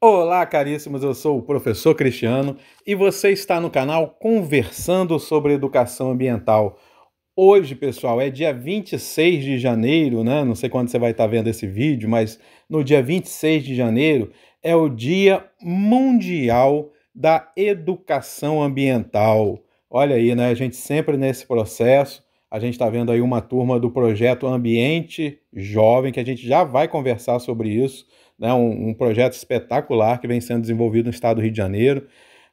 Olá, caríssimos, eu sou o professor Cristiano e você está no canal Conversando sobre Educação Ambiental. Hoje, pessoal, é dia 26 de janeiro, né? Não sei quando você vai estar vendo esse vídeo, mas no dia 26 de janeiro é o Dia Mundial da Educação Ambiental. Olha aí, né? A gente sempre nesse processo, a gente está vendo aí uma turma do projeto Ambiente Jovem, que a gente já vai conversar sobre isso né, um, um, projeto espetacular que vem sendo desenvolvido no estado do Rio de Janeiro.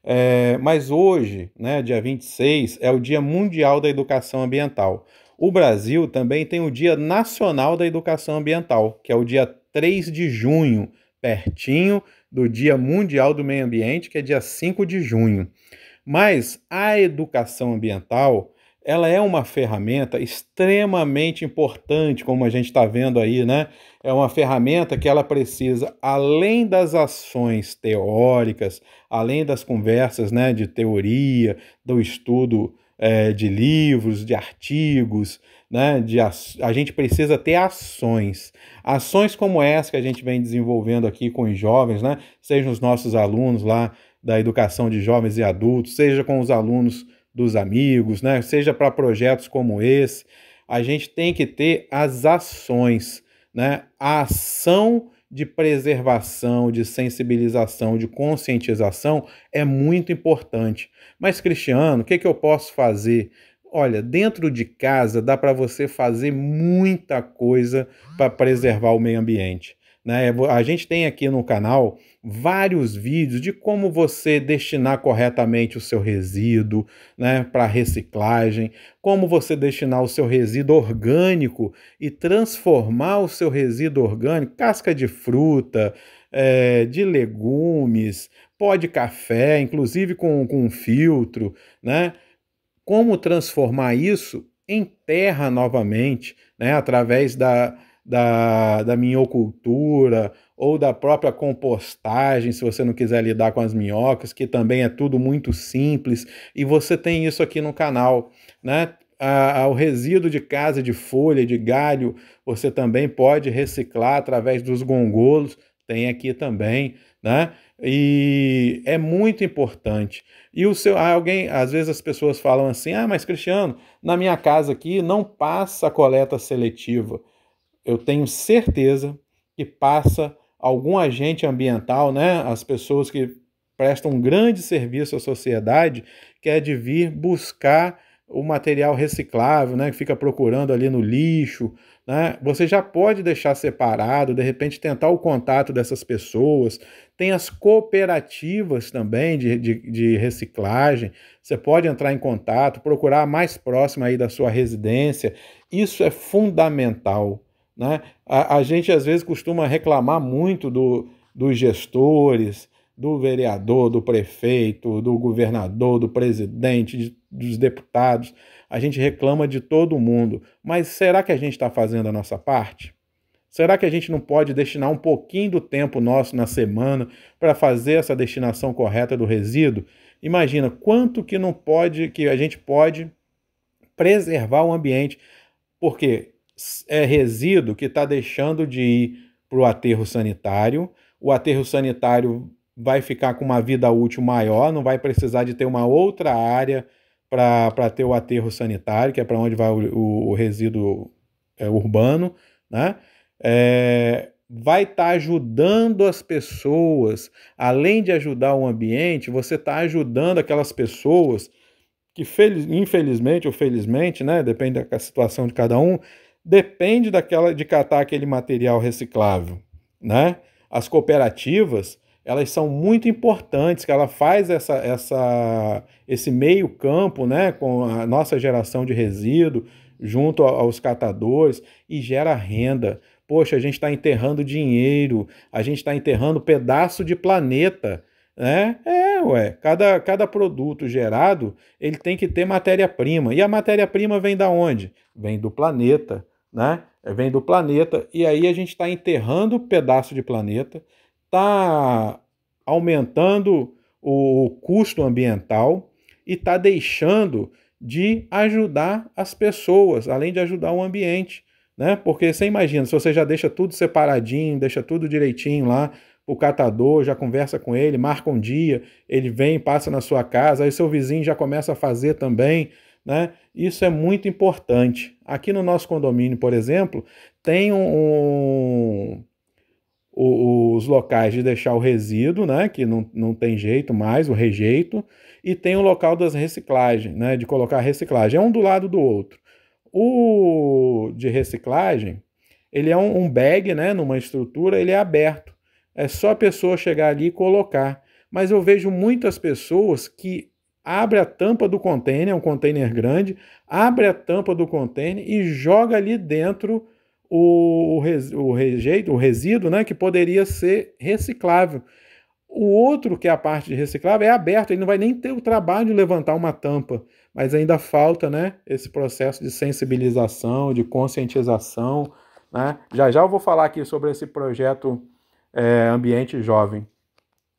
É, mas hoje, né, dia 26, é o Dia Mundial da Educação Ambiental. O Brasil também tem o Dia Nacional da Educação Ambiental, que é o dia 3 de junho, pertinho do Dia Mundial do Meio Ambiente, que é dia 5 de junho. Mas a educação ambiental ela é uma ferramenta extremamente importante, como a gente está vendo aí, né? É uma ferramenta que ela precisa, além das ações teóricas, além das conversas né, de teoria, do estudo é, de livros, de artigos, né? De a, a gente precisa ter ações. Ações como essa que a gente vem desenvolvendo aqui com os jovens, né? Sejam os nossos alunos lá da educação de jovens e adultos, seja com os alunos dos amigos, né? seja para projetos como esse. A gente tem que ter as ações, né? a ação de preservação, de sensibilização, de conscientização é muito importante. Mas, Cristiano, o que, que eu posso fazer? Olha, dentro de casa dá para você fazer muita coisa para preservar o meio ambiente. Né? É, a gente tem aqui no canal vários vídeos de como você destinar corretamente o seu resíduo né, para reciclagem, como você destinar o seu resíduo orgânico e transformar o seu resíduo orgânico, casca de fruta, é, de legumes, pó de café, inclusive com, com um filtro, né? Como transformar isso em terra novamente, né? Através da, da, da minhocultura ou da própria compostagem, se você não quiser lidar com as minhocas, que também é tudo muito simples, e você tem isso aqui no canal, né? o resíduo de casa, de folha, de galho, você também pode reciclar através dos gongolos, tem aqui também, né? E é muito importante. E o seu ah, alguém, às vezes as pessoas falam assim: "Ah, mas Cristiano, na minha casa aqui não passa coleta seletiva" eu tenho certeza que passa algum agente ambiental, né, as pessoas que prestam um grande serviço à sociedade, que é de vir buscar o material reciclável, né, que fica procurando ali no lixo, né? Você já pode deixar separado, de repente tentar o contato dessas pessoas. Tem as cooperativas também de, de, de reciclagem. Você pode entrar em contato, procurar a mais próxima aí da sua residência. Isso é fundamental. Né? A, a gente às vezes costuma reclamar muito do, dos gestores, do vereador, do prefeito, do governador, do presidente, de, dos deputados. A gente reclama de todo mundo. Mas será que a gente está fazendo a nossa parte? Será que a gente não pode destinar um pouquinho do tempo nosso na semana para fazer essa destinação correta do resíduo? Imagina quanto que não pode, que a gente pode preservar o ambiente, porque é resíduo que está deixando de ir para o aterro sanitário. O aterro sanitário vai ficar com uma vida útil maior, não vai precisar de ter uma outra área para ter o aterro sanitário, que é para onde vai o, o, o resíduo é, urbano, né? É, vai estar tá ajudando as pessoas, além de ajudar o ambiente, você está ajudando aquelas pessoas que, infelizmente ou felizmente, né, depende da situação de cada um, depende daquela de catar aquele material reciclável, né? As cooperativas, elas são muito importantes, que ela faz essa, essa, esse meio campo, né, com a nossa geração de resíduo junto aos catadores e gera renda. Poxa, a gente está enterrando dinheiro, a gente está enterrando pedaço de planeta, né? É, ué, cada, cada produto gerado, ele tem que ter matéria-prima. E a matéria-prima vem da onde? Vem do planeta né? É, vem do planeta, e aí a gente está enterrando pedaço de planeta, está aumentando o custo ambiental e está deixando de ajudar as pessoas, além de ajudar o ambiente. Né? Porque você imagina, se você já deixa tudo separadinho, deixa tudo direitinho lá, o catador já conversa com ele, marca um dia, ele vem, passa na sua casa, aí seu vizinho já começa a fazer também, né? Isso é muito importante. Aqui no nosso condomínio, por exemplo, tem um, um, os locais de deixar o resíduo, né? que não, não tem jeito mais, o rejeito, e tem o local das reciclagens, né? de colocar reciclagem. É um do lado do outro. O de reciclagem, ele é um, um bag, né? numa estrutura, ele é aberto. É só a pessoa chegar ali e colocar. Mas eu vejo muitas pessoas que abre a tampa do container, é um container grande, abre a tampa do container e joga ali dentro o, o rejeito, o resíduo, né, que poderia ser reciclável. O outro, que é a parte de reciclável, é aberto, ele não vai nem ter o trabalho de levantar uma tampa, mas ainda falta né, esse processo de sensibilização, de conscientização. Né? Já já eu vou falar aqui sobre esse projeto é, Ambiente Jovem.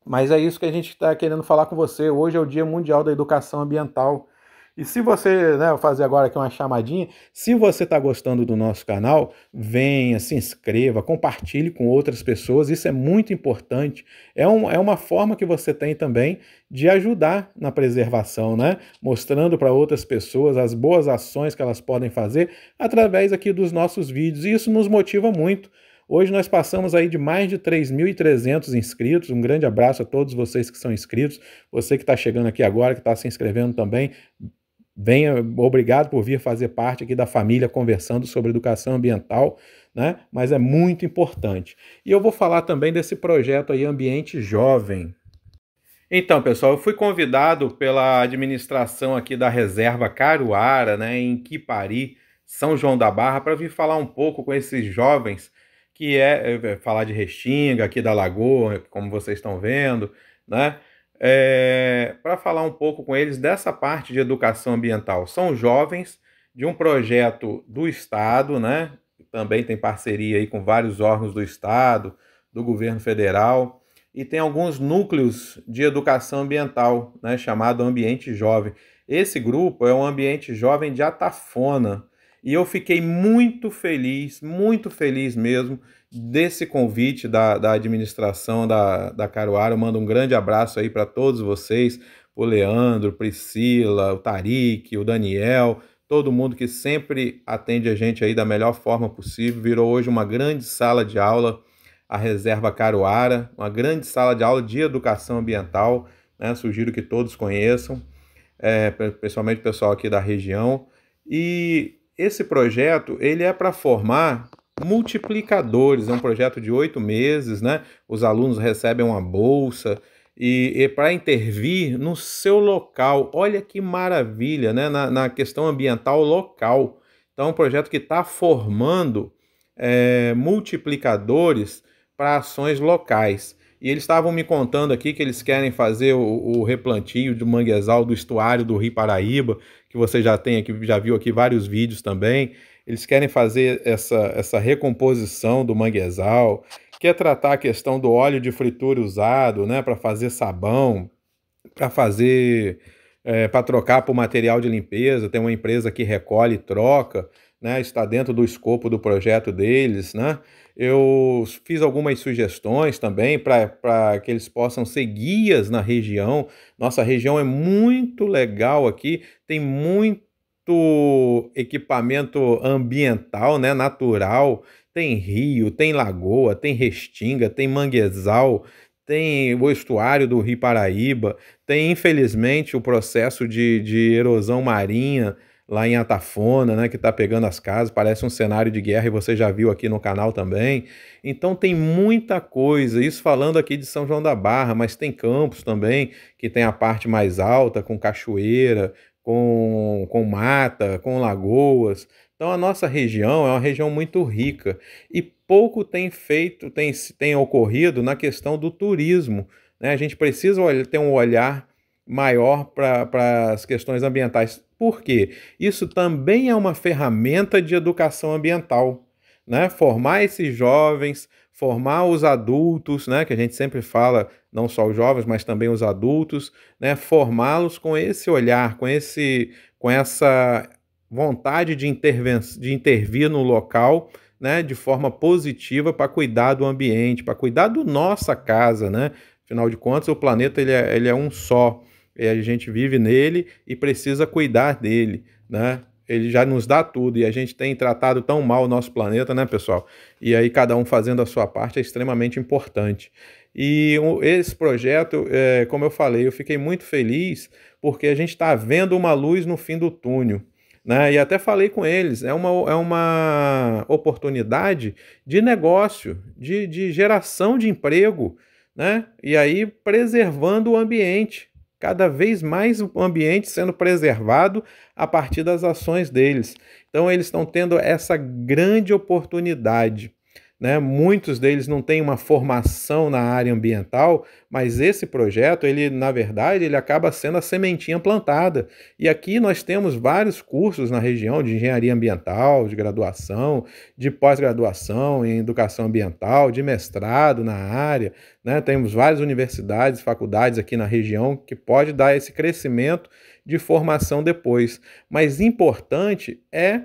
Mas é isso que a gente está querendo falar com você. Hoje é o Dia Mundial da Educação Ambiental. E se você, né, vou fazer agora aqui uma chamadinha, se você está gostando do nosso canal, venha, se inscreva, compartilhe com outras pessoas, isso é muito importante. É, um, é uma forma que você tem também de ajudar na preservação, né? Mostrando para outras pessoas as boas ações que elas podem fazer através aqui dos nossos vídeos. E isso nos motiva muito. Hoje nós passamos aí de mais de 3.300 inscritos. Um grande abraço a todos vocês que são inscritos. Você que está chegando aqui agora, que está se inscrevendo também, venha, obrigado por vir fazer parte aqui da família conversando sobre educação ambiental, né? Mas é muito importante. E eu vou falar também desse projeto aí Ambiente Jovem. Então, pessoal, eu fui convidado pela administração aqui da Reserva Caruara, né, em Quipari, São João da Barra, para vir falar um pouco com esses jovens que é, é, é, falar de Restinga, aqui da Lagoa, como vocês estão vendo, né? É, para falar um pouco com eles dessa parte de educação ambiental. São jovens de um projeto do Estado, né? Também tem parceria aí com vários órgãos do Estado, do governo federal, e tem alguns núcleos de educação ambiental, né? Chamado Ambiente Jovem. Esse grupo é o Ambiente Jovem de Atafona, e eu fiquei muito feliz, muito feliz mesmo desse convite da, da administração da, da Caruaru. Eu mando um grande abraço aí para todos vocês, o Leandro, Priscila, o Tarik, o Daniel, todo mundo que sempre atende a gente aí da melhor forma possível. Virou hoje uma grande sala de aula, a Reserva Caruara, uma grande sala de aula de educação ambiental, né? Sugiro que todos conheçam, é, principalmente o pessoal aqui da região. E esse projeto ele é para formar multiplicadores. É um projeto de oito meses, né? Os alunos recebem uma bolsa e, e para intervir no seu local. Olha que maravilha, né? Na, na questão ambiental local. Então, é um projeto que está formando é, multiplicadores para ações locais. E eles estavam me contando aqui que eles querem fazer o, o, replantio do manguezal do estuário do Rio Paraíba, que você já tem aqui, já viu aqui vários vídeos também. Eles querem fazer essa, essa recomposição do manguezal, quer tratar a questão do óleo de fritura usado, né, para fazer sabão, para fazer é, eh, para trocar por material de limpeza. Tem uma empresa que recolhe e troca né, está dentro do escopo do projeto deles, né? Eu fiz algumas sugestões também para que eles possam ser guias na região. Nossa região é muito legal aqui, tem muito equipamento ambiental, né, natural. Tem rio, tem lagoa, tem restinga, tem manguezal, tem o estuário do Rio Paraíba, tem infelizmente o processo de, de erosão marinha lá em Atafona, né, que está pegando as casas, parece um cenário de guerra e você já viu aqui no canal também. Então tem muita coisa, isso falando aqui de São João da Barra, mas tem Campos também, que tem a parte mais alta, com cachoeira, com, com mata, com lagoas. Então a nossa região é uma região muito rica e pouco tem feito, tem, tem ocorrido na questão do turismo. Né? A gente precisa ter um olhar maior para as questões ambientais por quê? Isso também é uma ferramenta de educação ambiental. Né? Formar esses jovens, formar os adultos, né? que a gente sempre fala, não só os jovens, mas também os adultos, né? formá-los com esse olhar, com, esse, com essa vontade de, interven de intervir no local né? de forma positiva para cuidar do ambiente, para cuidar da nossa casa. Né? Afinal de contas, o planeta ele é, ele é um só. É, a gente vive nele e precisa cuidar dele, né? Ele já nos dá tudo e a gente tem tratado tão mal o nosso planeta, né, pessoal? E aí cada um fazendo a sua parte é extremamente importante. E esse projeto, é, como eu falei, eu fiquei muito feliz porque a gente está vendo uma luz no fim do túnel. Né? E até falei com eles, é uma, é uma oportunidade de negócio, de, de geração de emprego, né? E aí preservando o ambiente, cada vez mais o ambiente sendo preservado a partir das ações deles. Então, eles estão tendo essa grande oportunidade né? Muitos deles não têm uma formação na área ambiental, mas esse projeto, ele na verdade, ele acaba sendo a sementinha plantada. E aqui nós temos vários cursos na região de engenharia ambiental, de graduação, de pós-graduação em educação ambiental, de mestrado na área. Né? Temos várias universidades, faculdades aqui na região que pode dar esse crescimento de formação depois. Mas importante é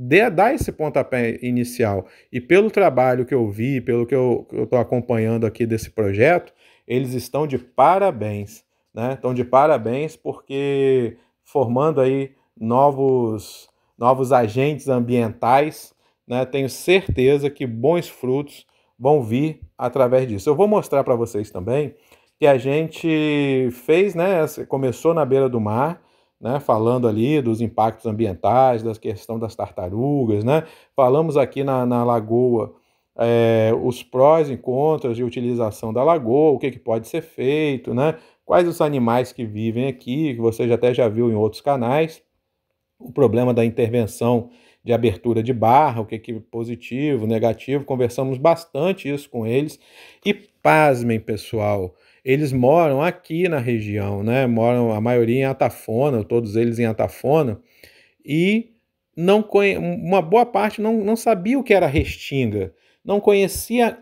de dar esse pontapé inicial. E pelo trabalho que eu vi, pelo que eu estou acompanhando aqui desse projeto, eles estão de parabéns. Né? Estão de parabéns porque formando aí novos, novos agentes ambientais, né? tenho certeza que bons frutos vão vir através disso. Eu vou mostrar para vocês também que a gente fez, né? Começou na beira do mar né, falando ali dos impactos ambientais, da questão das tartarugas, né? Falamos aqui na, na lagoa é, os prós e contras de utilização da lagoa, o que, que pode ser feito, né? Quais os animais que vivem aqui, que você até já viu em outros canais. O problema da intervenção de abertura de barra, o que que positivo, negativo, conversamos bastante isso com eles. E pasmem, pessoal, eles moram aqui na região, né? Moram a maioria em Atafona, todos eles em Atafona, e não conhe... uma boa parte não, não sabia o que era restinga, não conhecia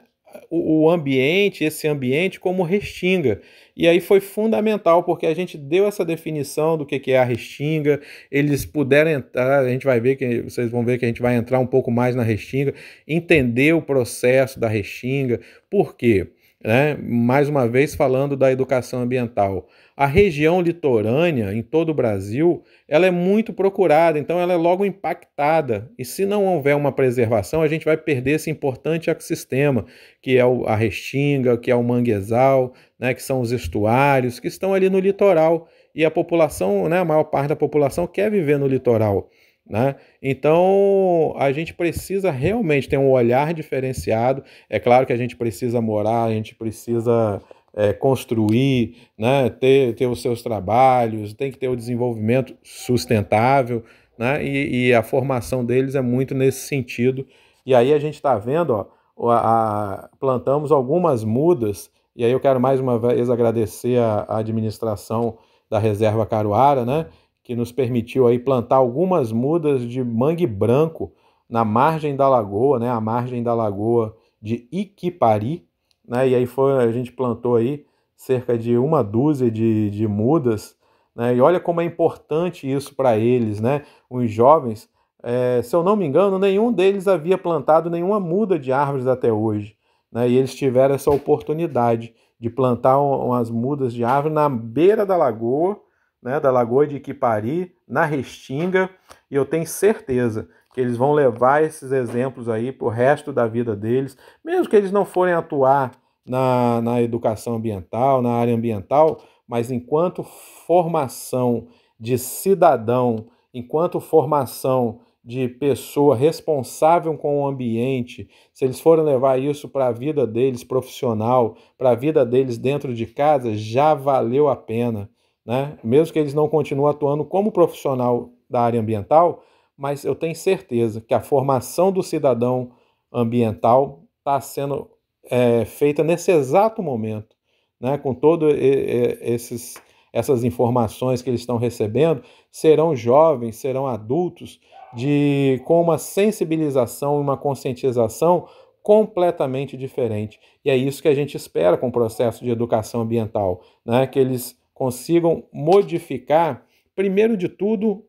o, o ambiente, esse ambiente como restinga. E aí foi fundamental, porque a gente deu essa definição do que, que é a restinga, eles puderam entrar, a gente vai ver que vocês vão ver que a gente vai entrar um pouco mais na restinga, entender o processo da restinga. Por quê? né? mais uma vez falando da educação ambiental. A região litorânea em todo o Brasil, ela é muito procurada, então ela é logo impactada. E se não houver uma preservação, a gente vai perder esse importante ecossistema, que é a restinga, que é o manguezal, né? que são os estuários, que estão ali no litoral. E a população, né? a maior parte da população quer viver no litoral. Né? Então a gente precisa realmente ter um olhar diferenciado. É claro que a gente precisa morar, a gente precisa é, construir, né? ter, ter os seus trabalhos, tem que ter o desenvolvimento sustentável, né? e, e a formação deles é muito nesse sentido. E aí a gente está vendo, ó, a, a, plantamos algumas mudas, e aí eu quero mais uma vez agradecer à administração da Reserva Caruara, né? que nos permitiu aí plantar algumas mudas de mangue branco na margem da lagoa, né, a margem da lagoa de Iquipari, né, e aí foi, a gente plantou aí cerca de uma dúzia de, de mudas, né, e olha como é importante isso para eles, né, os jovens, é, se eu não me engano, nenhum deles havia plantado nenhuma muda de árvores até hoje, né, e eles tiveram essa oportunidade de plantar umas mudas de árvore na beira da lagoa, né, da Lagoa de Iquipari, na Restinga, e eu tenho certeza que eles vão levar esses exemplos aí para o resto da vida deles, mesmo que eles não forem atuar na, na educação ambiental, na área ambiental, mas enquanto formação de cidadão, enquanto formação de pessoa responsável com o ambiente, se eles forem levar isso para a vida deles profissional, para a vida deles dentro de casa, já valeu a pena né? mesmo que eles não continuem atuando como profissional da área ambiental, mas eu tenho certeza que a formação do cidadão ambiental está sendo é, feita nesse exato momento, né? com todas essas informações que eles estão recebendo, serão jovens, serão adultos, de com uma sensibilização e uma conscientização completamente diferente. E é isso que a gente espera com o processo de educação ambiental, né? que eles consigam modificar, primeiro de tudo,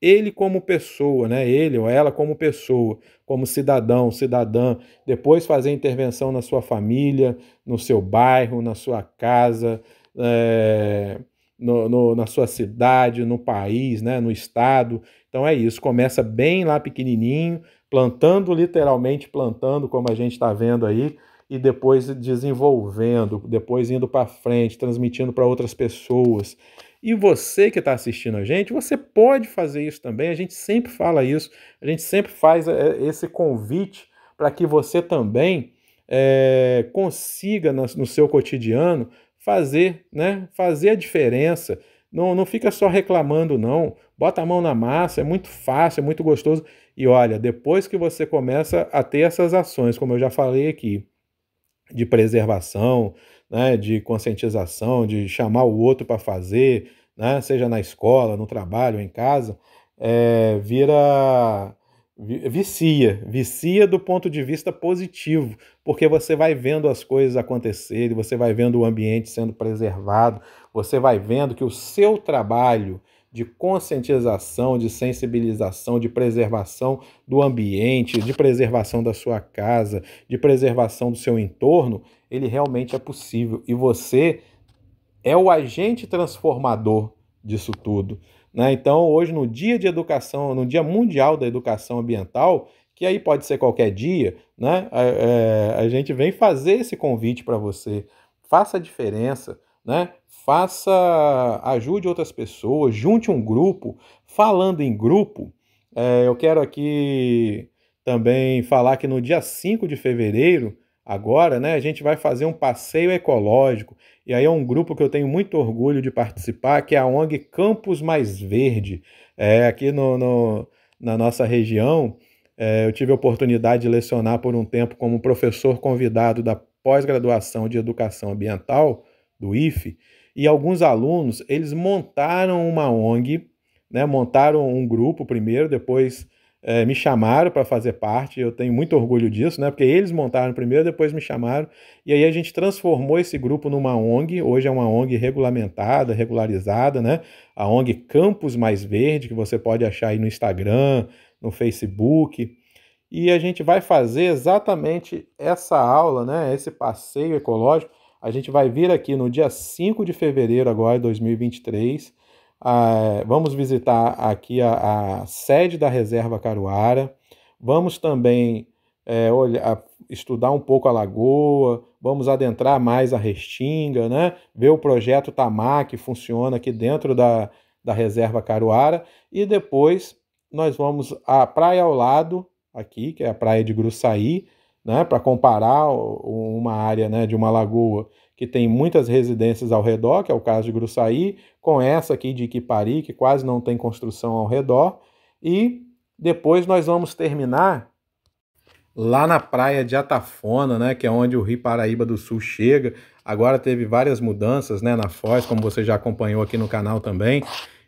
ele como pessoa, né? Ele ou ela como pessoa, como cidadão, cidadã, depois fazer intervenção na sua família, no seu bairro, na sua casa, é, no, no, na sua cidade, no país, né? no estado. Então é isso, começa bem lá pequenininho, plantando, literalmente plantando, como a gente está vendo aí, e depois desenvolvendo, depois indo para frente, transmitindo para outras pessoas. E você que está assistindo a gente, você pode fazer isso também. A gente sempre fala isso, a gente sempre faz é, esse convite para que você também é, consiga no seu cotidiano fazer, né, fazer a diferença. Não, não fica só reclamando, não. Bota a mão na massa, é muito fácil, é muito gostoso. E olha, depois que você começa a ter essas ações, como eu já falei aqui, de preservação, né, de conscientização, de chamar o outro para fazer, né, seja na escola, no trabalho, em casa, é, vira vicia, vicia do ponto de vista positivo, porque você vai vendo as coisas acontecerem, você vai vendo o ambiente sendo preservado, você vai vendo que o seu trabalho de conscientização, de sensibilização, de preservação do ambiente, de preservação da sua casa, de preservação do seu entorno, ele realmente é possível. E você é o agente transformador disso tudo. Né? Então, hoje, no Dia de Educação, no Dia Mundial da Educação Ambiental, que aí pode ser qualquer dia, né? a, a, é, a gente vem fazer esse convite para você. Faça a diferença, né? Faça, ajude outras pessoas, junte um grupo. Falando em grupo, é, eu quero aqui também falar que no dia 5 de fevereiro, agora, né, a gente vai fazer um passeio ecológico. E aí é um grupo que eu tenho muito orgulho de participar, que é a ONG Campos Mais Verde. É, aqui no, no na nossa região, é, eu tive a oportunidade de lecionar por um tempo como professor convidado da pós-graduação de Educação Ambiental do IFE, e alguns alunos, eles montaram uma ONG, né, montaram um grupo primeiro, depois é, me chamaram para fazer parte, eu tenho muito orgulho disso, né, porque eles montaram primeiro, depois me chamaram, e aí a gente transformou esse grupo numa ONG, hoje é uma ONG regulamentada, regularizada, né, a ONG Campus Mais Verde, que você pode achar aí no Instagram, no Facebook, e a gente vai fazer exatamente essa aula, né, esse passeio ecológico, a gente vai vir aqui no dia 5 de fevereiro agora, 2023. Ah, vamos visitar aqui a, a, sede da Reserva Caruara. Vamos também é, olhar, estudar um pouco a lagoa, vamos adentrar mais a Restinga, né? ver o projeto Tamar que funciona aqui dentro da, da Reserva Caruara. E depois nós vamos à praia ao lado, aqui, que é a praia de Gruçaí, né, para comparar uma área né, de uma lagoa que tem muitas residências ao redor, que é o caso de Gruçaí, com essa aqui de Iquipari, que quase não tem construção ao redor, e depois nós vamos terminar lá na praia de Atafona, né, que é onde o Rio Paraíba do Sul chega. Agora teve várias mudanças, né, na Foz, como você já acompanhou aqui no canal também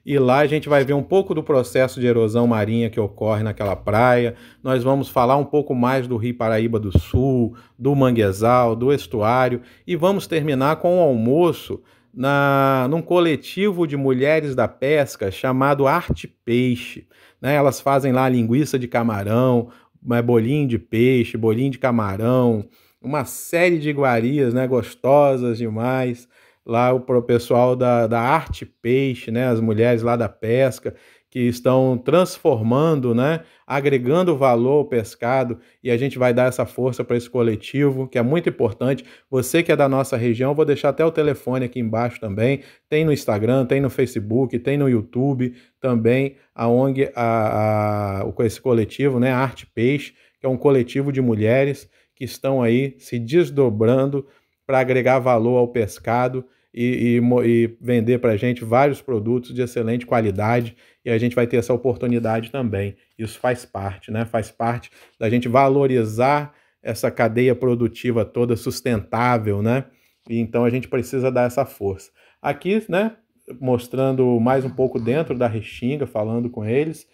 e lá a gente vai ver um pouco do processo de erosão marinha que ocorre naquela praia. Nós vamos falar um pouco mais do Rio Paraíba do Sul, do manguezal, do estuário e vamos terminar com o um almoço na, num coletivo de mulheres da pesca chamado Arte Peixe. Né? Elas fazem lá linguiça de camarão, né? bolinho de peixe, bolinho de camarão, uma série de iguarias né? gostosas demais lá o pessoal da, da arte peixe, né, as mulheres lá da pesca, que estão transformando, né, agregando valor ao pescado e a gente vai dar essa força para esse coletivo, que é muito importante. Você que é da nossa região, vou deixar até o telefone aqui embaixo também. Tem no Instagram, tem no Facebook, tem no YouTube também a ONG, a, a, esse coletivo, né, Arte Peixe, que é um coletivo de mulheres que estão aí se desdobrando para agregar valor ao pescado e, e, e vender para a gente vários produtos de excelente qualidade e a gente vai ter essa oportunidade também. Isso faz parte, né? Faz parte da gente valorizar essa cadeia produtiva toda sustentável, né? E então a gente precisa dar essa força. Aqui, né, mostrando mais um pouco dentro da Restinga, falando com eles,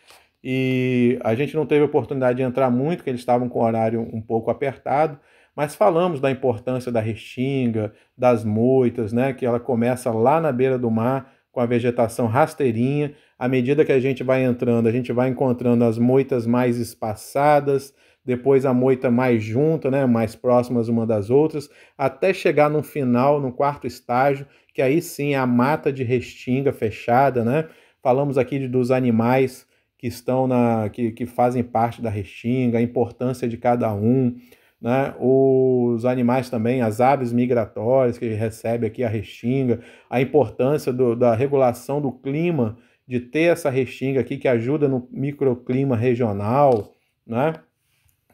e a gente não teve oportunidade de entrar muito, porque eles estavam com o horário um pouco apertado, mas falamos da importância da restinga, das moitas, né, que ela começa lá na beira do mar com a vegetação rasteirinha. À medida que a gente vai entrando, a gente vai encontrando as moitas mais espaçadas, depois a moita mais junta, né, mais próximas uma das outras, até chegar no final, no quarto estágio, que aí sim é a mata de restinga fechada, né? Falamos aqui dos animais que estão na que, que fazem parte da restinga, a importância de cada um, né? os animais também, as aves migratórias que recebe aqui a restinga, a importância do, da regulação do clima, de ter essa restinga aqui que ajuda no microclima regional, né?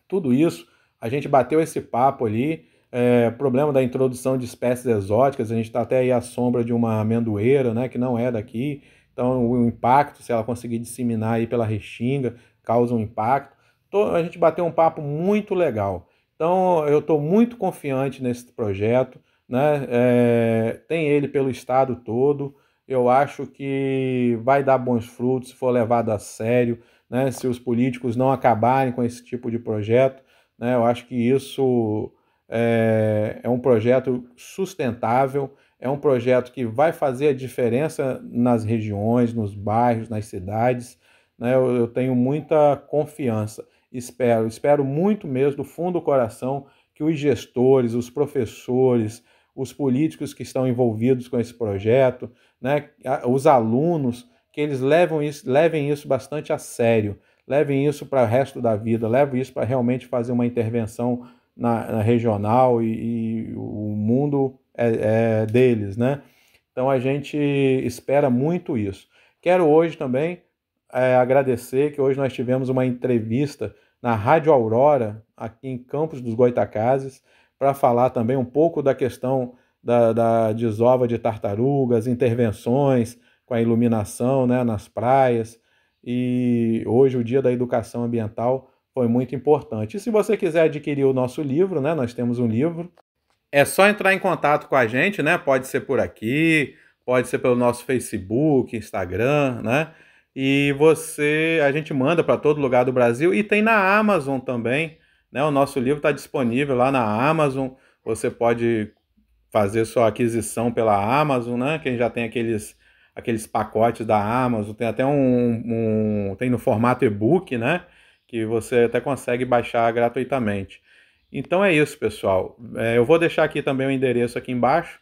Tudo isso, a gente bateu esse papo ali, é, problema da introdução de espécies exóticas, a gente está até aí à sombra de uma amendoeira, né, que não é daqui, então o impacto, se ela conseguir disseminar aí pela restinga, causa um impacto. a gente bateu um papo muito legal. Então, eu estou muito confiante nesse projeto, né? É, tem ele pelo estado todo. Eu acho que vai dar bons frutos se for levado a sério, né? Se os políticos não acabarem com esse tipo de projeto, né? Eu acho que isso é, é um projeto sustentável, é um projeto que vai fazer a diferença nas regiões, nos bairros, nas cidades. Né? eu, eu tenho muita confiança espero, espero muito mesmo, do fundo do coração, que os gestores, os professores, os políticos que estão envolvidos com esse projeto, né, os alunos, que eles levam isso, levem isso bastante a sério, levem isso para o resto da vida, levem isso para realmente fazer uma intervenção na, na regional e, e, o mundo é, é deles, né? Então a gente espera muito isso. Quero hoje também é, agradecer que hoje nós tivemos uma entrevista na Rádio Aurora, aqui em Campos dos Goitacazes, para falar também um pouco da questão da, da desova de tartarugas, intervenções com a iluminação né, nas praias. E hoje o Dia da Educação Ambiental foi muito importante. E se você quiser adquirir o nosso livro, né, nós temos um livro, é só entrar em contato com a gente, né? Pode ser por aqui, pode ser pelo nosso Facebook, Instagram, né? E você, a gente manda para todo lugar do Brasil e tem na Amazon também, né? O nosso livro está disponível lá na Amazon. Você pode fazer sua aquisição pela Amazon, né? Quem já tem aqueles aqueles pacotes da Amazon, tem até um, um tem no formato e-book, né? Que você até consegue baixar gratuitamente. Então é isso, pessoal. É, eu vou deixar aqui também o endereço aqui embaixo.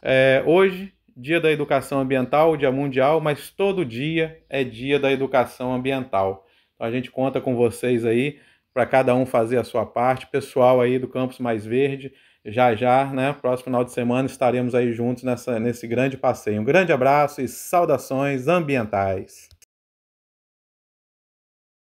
É, hoje Dia da Educação Ambiental, Dia Mundial, mas todo dia é Dia da Educação Ambiental. Então a gente conta com vocês aí para cada um fazer a sua parte. Pessoal aí do Campus Mais Verde, já já, né? Próximo final de semana estaremos aí juntos nessa, nesse grande passeio. Um grande abraço e saudações ambientais.